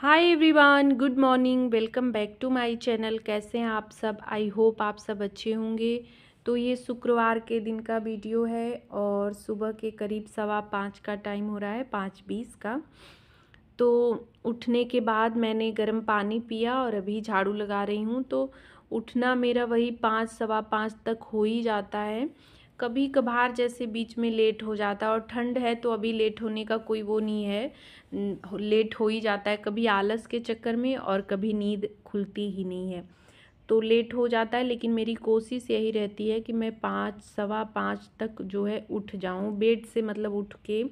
Hi everyone good morning welcome back to my channel कैसे हैं आप सब आई होप आप सब अच्छे होंगे तो ये शुक्रवार के दिन का वीडियो है और सुबह के करीब सवा पाँच का टाइम हो रहा है पाँच बीस का तो उठने के बाद मैंने गर्म पानी पिया और अभी झाड़ू लगा रही हूँ तो उठना मेरा वही पाँच सवा पाँच तक हो ही जाता है कभी कभार जैसे बीच में लेट हो जाता है और ठंड है तो अभी लेट होने का कोई वो नहीं है लेट हो ही जाता है कभी आलस के चक्कर में और कभी नींद खुलती ही नहीं है तो लेट हो जाता है लेकिन मेरी कोशिश यही रहती है कि मैं पाँच सवा पाँच तक जो है उठ जाऊँ बेड से मतलब उठ के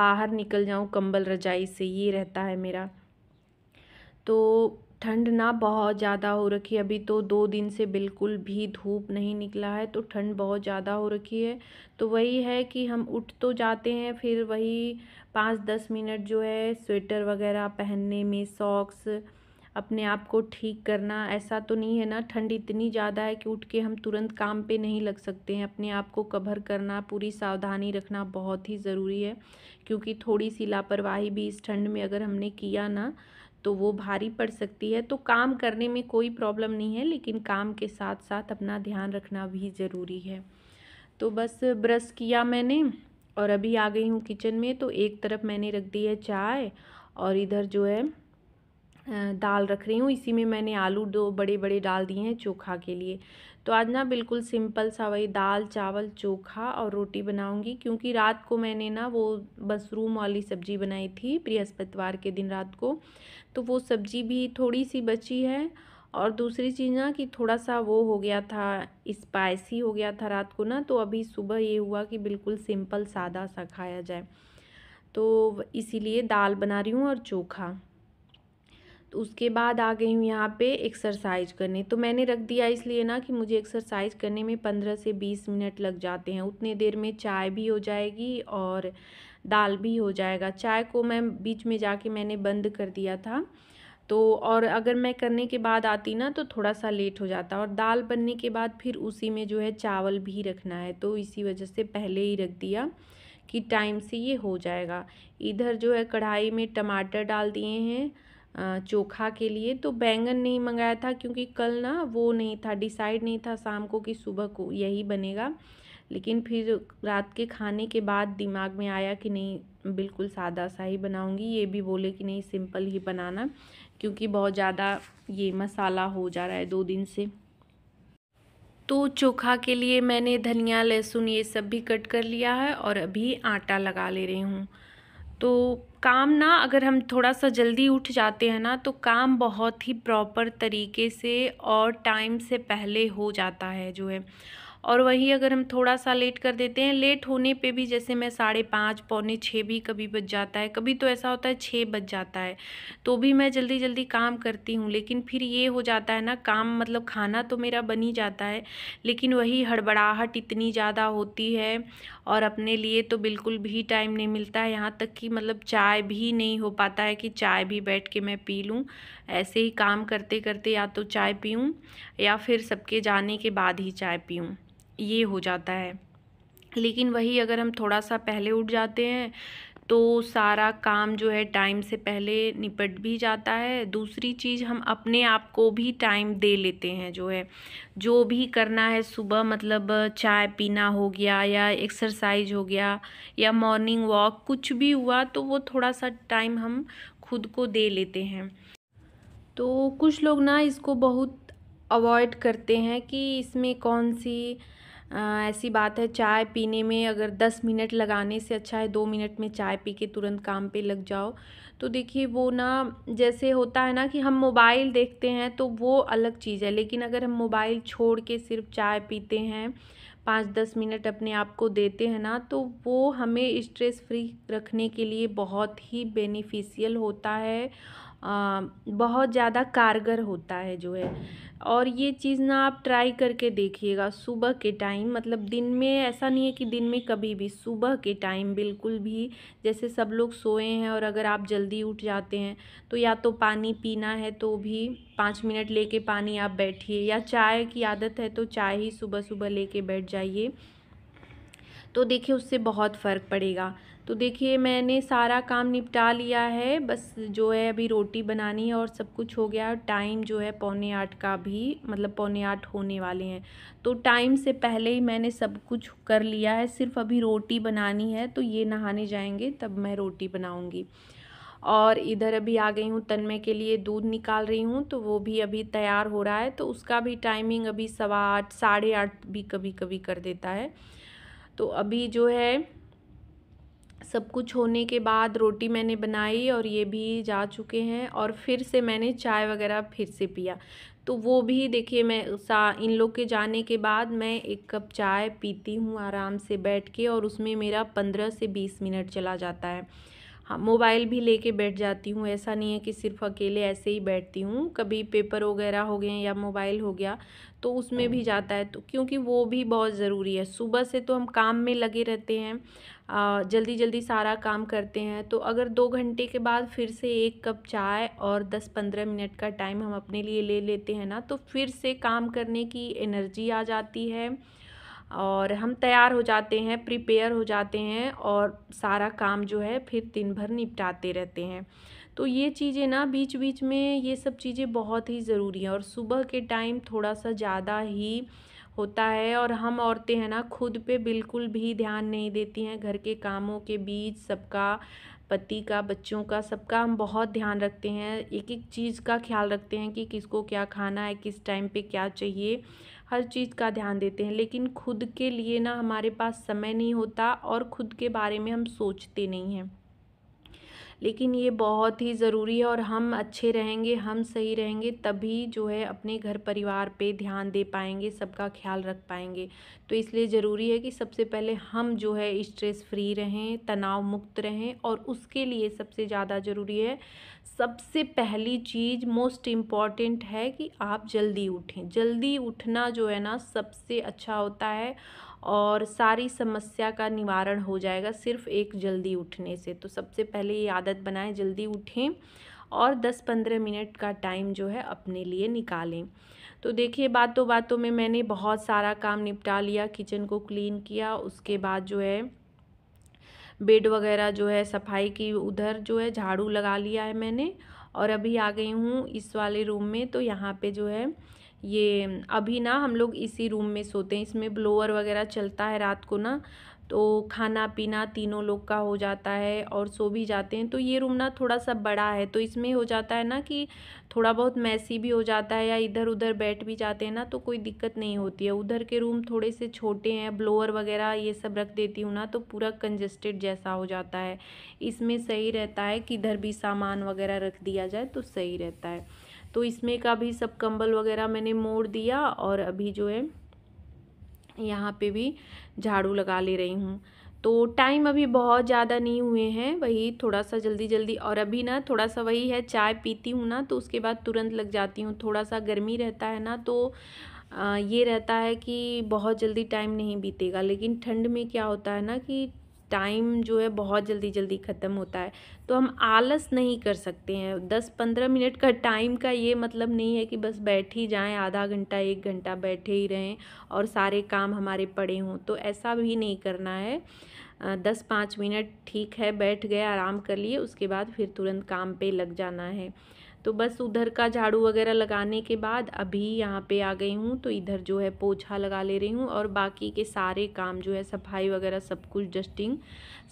बाहर निकल जाऊँ कंबल रजाई से ये रहता है मेरा तो ठंड ना बहुत ज़्यादा हो रखी है अभी तो दो दिन से बिल्कुल भी धूप नहीं निकला है तो ठंड बहुत ज़्यादा हो रखी है तो वही है कि हम उठ तो जाते हैं फिर वही पाँच दस मिनट जो है स्वेटर वगैरह पहनने में सॉक्स अपने आप को ठीक करना ऐसा तो नहीं है ना ठंड इतनी ज़्यादा है कि उठ के हम तुरंत काम पे नहीं लग सकते हैं अपने आप को कवर करना पूरी सावधानी रखना बहुत ही ज़रूरी है क्योंकि थोड़ी सी लापरवाही भी इस ठंड में अगर हमने किया ना तो वो भारी पड़ सकती है तो काम करने में कोई प्रॉब्लम नहीं है लेकिन काम के साथ साथ अपना ध्यान रखना भी ज़रूरी है तो बस ब्रश किया मैंने और अभी आ गई हूँ किचन में तो एक तरफ मैंने रख दी है चाय और इधर जो है दाल रख रही हूँ इसी में मैंने आलू दो बड़े बड़े डाल दिए हैं चोखा के लिए तो आज ना बिल्कुल सिंपल सा वही दाल चावल चोखा और रोटी बनाऊंगी क्योंकि रात को मैंने ना वो मशरूम वाली सब्ज़ी बनाई थी बृहस्पतिवार के दिन रात को तो वो सब्ज़ी भी थोड़ी सी बची है और दूसरी चीज़ ना कि थोड़ा सा वो हो गया था स्पाइसी हो गया था रात को ना तो अभी सुबह ये हुआ कि बिल्कुल सिंपल सादा सा खाया जाए तो इसीलिए दाल बना रही हूँ और चोखा तो उसके बाद आ गई हूँ यहाँ पे एक्सरसाइज करने तो मैंने रख दिया इसलिए ना कि मुझे एक्सरसाइज करने में पंद्रह से बीस मिनट लग जाते हैं उतने देर में चाय भी हो जाएगी और दाल भी हो जाएगा चाय को मैं बीच में जाके मैंने बंद कर दिया था तो और अगर मैं करने के बाद आती ना तो थोड़ा सा लेट हो जाता और दाल बनने के बाद फिर उसी में जो है चावल भी रखना है तो इसी वजह से पहले ही रख दिया कि टाइम से ये हो जाएगा इधर जो है कढ़ाई में टमाटर डाल दिए हैं चोखा के लिए तो बैंगन नहीं मंगाया था क्योंकि कल ना वो नहीं था डिसाइड नहीं था शाम को कि सुबह को यही बनेगा लेकिन फिर रात के खाने के बाद दिमाग में आया कि नहीं बिल्कुल सादा सा ही बनाऊंगी ये भी बोले कि नहीं सिंपल ही बनाना क्योंकि बहुत ज़्यादा ये मसाला हो जा रहा है दो दिन से तो चोखा के लिए मैंने धनिया लहसुन ये सब भी कट कर लिया है और अभी आटा लगा ले रही हूँ तो काम ना अगर हम थोड़ा सा जल्दी उठ जाते हैं ना तो काम बहुत ही प्रॉपर तरीके से और टाइम से पहले हो जाता है जो है और वहीं अगर हम थोड़ा सा लेट कर देते हैं लेट होने पे भी जैसे मैं साढ़े पाँच पौने छः भी कभी बज जाता है कभी तो ऐसा होता है छः बज जाता है तो भी मैं जल्दी जल्दी काम करती हूँ लेकिन फिर ये हो जाता है ना काम मतलब खाना तो मेरा बन ही जाता है लेकिन वही हड़बड़ाहट इतनी ज़्यादा होती है और अपने लिए तो बिल्कुल भी टाइम नहीं मिलता है यहाँ तक कि मतलब चाय भी नहीं हो पाता है कि चाय भी बैठ के मैं पी लूँ ऐसे ही काम करते करते या तो चाय पीऊँ या फिर सबके जाने के बाद ही चाय पीऊँ ये हो जाता है लेकिन वही अगर हम थोड़ा सा पहले उठ जाते हैं तो सारा काम जो है टाइम से पहले निपट भी जाता है दूसरी चीज़ हम अपने आप को भी टाइम दे लेते हैं जो है जो भी करना है सुबह मतलब चाय पीना हो गया या एक्सरसाइज हो गया या मॉर्निंग वॉक कुछ भी हुआ तो वो थोड़ा सा टाइम हम खुद को दे लेते हैं तो कुछ लोग ना इसको बहुत अवॉइड करते हैं कि इसमें कौन सी ऐसी बात है चाय पीने में अगर दस मिनट लगाने से अच्छा है दो मिनट में चाय पी के तुरंत काम पे लग जाओ तो देखिए वो ना जैसे होता है ना कि हम मोबाइल देखते हैं तो वो अलग चीज़ है लेकिन अगर हम मोबाइल छोड़ के सिर्फ चाय पीते हैं पाँच दस मिनट अपने आप को देते हैं ना तो वो हमें स्ट्रेस फ्री रखने के लिए बहुत ही बेनिफिशियल होता है बहुत ज़्यादा कारगर होता है जो है और ये चीज़ ना आप ट्राई करके देखिएगा सुबह के टाइम मतलब दिन में ऐसा नहीं है कि दिन में कभी भी सुबह के टाइम बिल्कुल भी जैसे सब लोग सोए हैं और अगर आप जल्दी उठ जाते हैं तो या तो पानी पीना है तो भी पाँच मिनट लेके पानी आप बैठिए या चाय की आदत है तो चाय ही सुबह सुबह लेके बैठ जाइए तो देखिए उससे बहुत फ़र्क पड़ेगा तो देखिए मैंने सारा काम निपटा लिया है बस जो है अभी रोटी बनानी है और सब कुछ हो गया टाइम जो है पौने आठ का भी मतलब पौने आठ होने वाले हैं तो टाइम से पहले ही मैंने सब कुछ कर लिया है सिर्फ अभी रोटी बनानी है तो ये नहाने जाएंगे तब मैं रोटी बनाऊँगी और इधर अभी आ गई हूँ तनमे के लिए दूध निकाल रही हूँ तो वो भी अभी तैयार हो रहा है तो उसका भी टाइमिंग अभी सवा आठ साढ़े आठ भी कभी कभी कर देता है तो अभी जो है सब कुछ होने के बाद रोटी मैंने बनाई और ये भी जा चुके हैं और फिर से मैंने चाय वगैरह फिर से पिया तो वो भी देखिए मैं सा इन लोग के जाने के बाद मैं एक कप चाय पीती हूँ आराम से बैठ के और उसमें मेरा पंद्रह से बीस मिनट चला जाता है हाँ मोबाइल भी लेके बैठ जाती हूँ ऐसा नहीं है कि सिर्फ अकेले ऐसे ही बैठती हूँ कभी पेपर वगैरह हो गए या मोबाइल हो गया तो उसमें भी हाँ। जाता है तो क्योंकि वो भी बहुत ज़रूरी है सुबह से तो हम काम में लगे रहते हैं आ, जल्दी जल्दी सारा काम करते हैं तो अगर दो घंटे के बाद फिर से एक कप चाय और दस पंद्रह मिनट का टाइम हम अपने लिए ले लेते हैं ना तो फिर से काम करने की एनर्जी आ जाती है और हम तैयार हो जाते हैं प्रिपेयर हो जाते हैं और सारा काम जो है फिर दिन भर निपटाते रहते हैं तो ये चीज़ें ना बीच बीच में ये सब चीज़ें बहुत ही ज़रूरी हैं और सुबह के टाइम थोड़ा सा ज़्यादा ही होता है और हम औरतें हैं ना खुद पे बिल्कुल भी ध्यान नहीं देती हैं घर के कामों के बीच सबका पति का बच्चों का सबका हम बहुत ध्यान रखते हैं एक एक चीज़ का ख्याल रखते हैं कि किसको क्या खाना है किस टाइम पे क्या चाहिए हर चीज़ का ध्यान देते हैं लेकिन खुद के लिए ना हमारे पास समय नहीं होता और खुद के बारे में हम सोचते नहीं हैं लेकिन ये बहुत ही ज़रूरी है और हम अच्छे रहेंगे हम सही रहेंगे तभी जो है अपने घर परिवार पे ध्यान दे पाएंगे सबका ख्याल रख पाएंगे तो इसलिए ज़रूरी है कि सबसे पहले हम जो है स्ट्रेस फ्री रहें तनाव मुक्त रहें और उसके लिए सबसे ज़्यादा ज़रूरी है सबसे पहली चीज़ मोस्ट इम्पॉर्टेंट है कि आप जल्दी उठें जल्दी उठना जो है ना सबसे अच्छा होता है और सारी समस्या का निवारण हो जाएगा सिर्फ एक जल्दी उठने से तो सबसे पहले ये आदत बनाएं जल्दी उठें और 10-15 मिनट का टाइम जो है अपने लिए निकालें तो देखिए बातों बातों में मैंने बहुत सारा काम निपटा लिया किचन को क्लीन किया उसके बाद जो है बेड वगैरह जो है सफाई की उधर जो है झाड़ू लगा लिया है मैंने और अभी आ गई हूँ इस वाले रूम में तो यहाँ पे जो है ये अभी ना हम लोग इसी रूम में सोते हैं इसमें ब्लोअर वगैरह चलता है रात को ना तो खाना पीना तीनों लोग का हो जाता है और सो भी जाते हैं तो ये रूम ना थोड़ा सा बड़ा है तो इसमें हो जाता है ना कि थोड़ा बहुत मैसी भी हो जाता है या इधर उधर बैठ भी जाते हैं ना तो कोई दिक्कत नहीं होती है उधर के रूम थोड़े से छोटे हैं ब्लोअर वगैरह ये सब रख देती हूँ ना तो पूरा कंजेस्टेड जैसा हो जाता है इसमें सही रहता है कि इधर भी सामान वगैरह रख दिया जाए तो सही रहता है तो इसमें का भी सब कंबल वगैरह मैंने मोड़ दिया और अभी जो है यहाँ पे भी झाड़ू लगा ले रही हूँ तो टाइम अभी बहुत ज़्यादा नहीं हुए हैं वही थोड़ा सा जल्दी जल्दी और अभी ना थोड़ा सा वही है चाय पीती हूँ ना तो उसके बाद तुरंत लग जाती हूँ थोड़ा सा गर्मी रहता है ना तो आ, ये रहता है कि बहुत जल्दी टाइम नहीं बीतेगा लेकिन ठंड में क्या होता है ना कि टाइम जो है बहुत जल्दी जल्दी ख़त्म होता है तो हम आलस नहीं कर सकते हैं दस पंद्रह मिनट का टाइम का ये मतलब नहीं है कि बस बैठ ही जाएँ आधा घंटा एक घंटा बैठे ही रहें और सारे काम हमारे पड़े हों तो ऐसा भी नहीं करना है दस पाँच मिनट ठीक है बैठ गए आराम कर लिए उसके बाद फिर तुरंत काम पे लग जाना है तो बस उधर का झाड़ू वगैरह लगाने के बाद अभी यहाँ पे आ गई हूँ तो इधर जो है पोछा लगा ले रही हूँ और बाकी के सारे काम जो है सफाई वगैरह सब कुछ डस्टिंग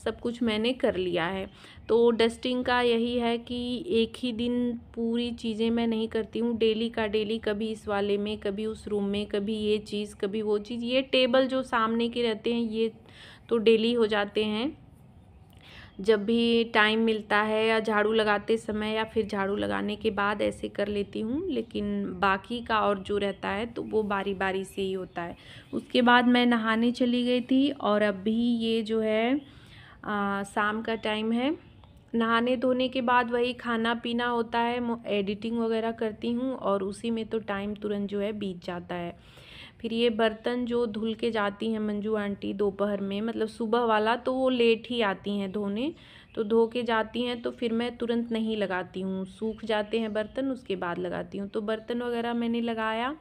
सब कुछ मैंने कर लिया है तो डस्टिंग का यही है कि एक ही दिन पूरी चीज़ें मैं नहीं करती हूँ डेली का डेली कभी इस वाले में कभी उस रूम में कभी ये चीज़ कभी वो चीज़ ये टेबल जो सामने के रहते हैं ये तो डेली हो जाते हैं जब भी टाइम मिलता है या झाड़ू लगाते समय या फिर झाड़ू लगाने के बाद ऐसे कर लेती हूँ लेकिन बाकी का और जो रहता है तो वो बारी बारी से ही होता है उसके बाद मैं नहाने चली गई थी और अभी ये जो है आ, शाम का टाइम है नहाने धोने के बाद वही खाना पीना होता है एडिटिंग वगैरह करती हूँ और उसी में तो टाइम तुरंत जो है बीत जाता है फिर ये बर्तन जो धुल के जाती हैं मंजू आंटी दोपहर में मतलब सुबह वाला तो वो लेट ही आती हैं धोने तो धो के जाती हैं तो फिर मैं तुरंत नहीं लगाती हूँ सूख जाते हैं बर्तन उसके बाद लगाती हूँ तो बर्तन वगैरह मैंने लगाया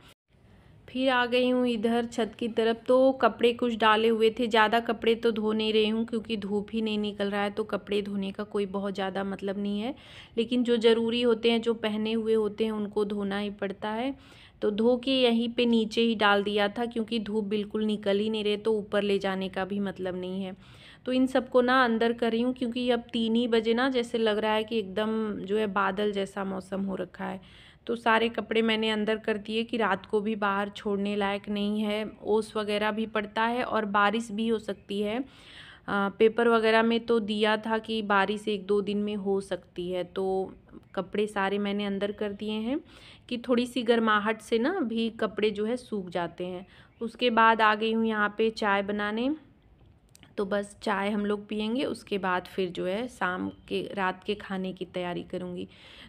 फिर आ गई हूँ इधर छत की तरफ तो कपड़े कुछ डाले हुए थे ज़्यादा कपड़े तो धो नहीं रही हूँ क्योंकि धूप ही नहीं निकल रहा है तो कपड़े धोने का कोई बहुत ज़्यादा मतलब नहीं है लेकिन जो ज़रूरी होते हैं जो पहने हुए होते हैं उनको धोना ही पड़ता है तो धो के यहीं पे नीचे ही डाल दिया था क्योंकि धूप बिल्कुल निकल ही नहीं रहे तो ऊपर ले जाने का भी मतलब नहीं है तो इन सबको ना अंदर कर रही हूँ क्योंकि अब तीन ही बजे ना जैसे लग रहा है कि एकदम जो है बादल जैसा मौसम हो रखा है तो सारे कपड़े मैंने अंदर कर दिए कि रात को भी बाहर छोड़ने लायक नहीं है ओस वगैरह भी पड़ता है और बारिश भी हो सकती है पेपर वगैरह में तो दिया था कि बारिश एक दो दिन में हो सकती है तो कपड़े सारे मैंने अंदर कर दिए हैं कि थोड़ी सी गर्माहट से ना भी कपड़े जो है सूख जाते हैं उसके बाद आ गई हूँ यहाँ पे चाय बनाने तो बस चाय हम लोग पियेंगे उसके बाद फिर जो है शाम के रात के खाने की तैयारी करूँगी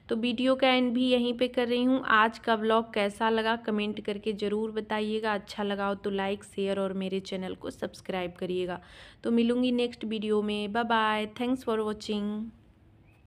तो वीडियो का एंड भी यहीं पे कर रही हूँ आज का व्लॉग कैसा लगा कमेंट करके ज़रूर बताइएगा अच्छा लगा हो तो लाइक शेयर और मेरे चैनल को सब्सक्राइब करिएगा तो मिलूँगी नेक्स्ट वीडियो में bye bye thanks for watching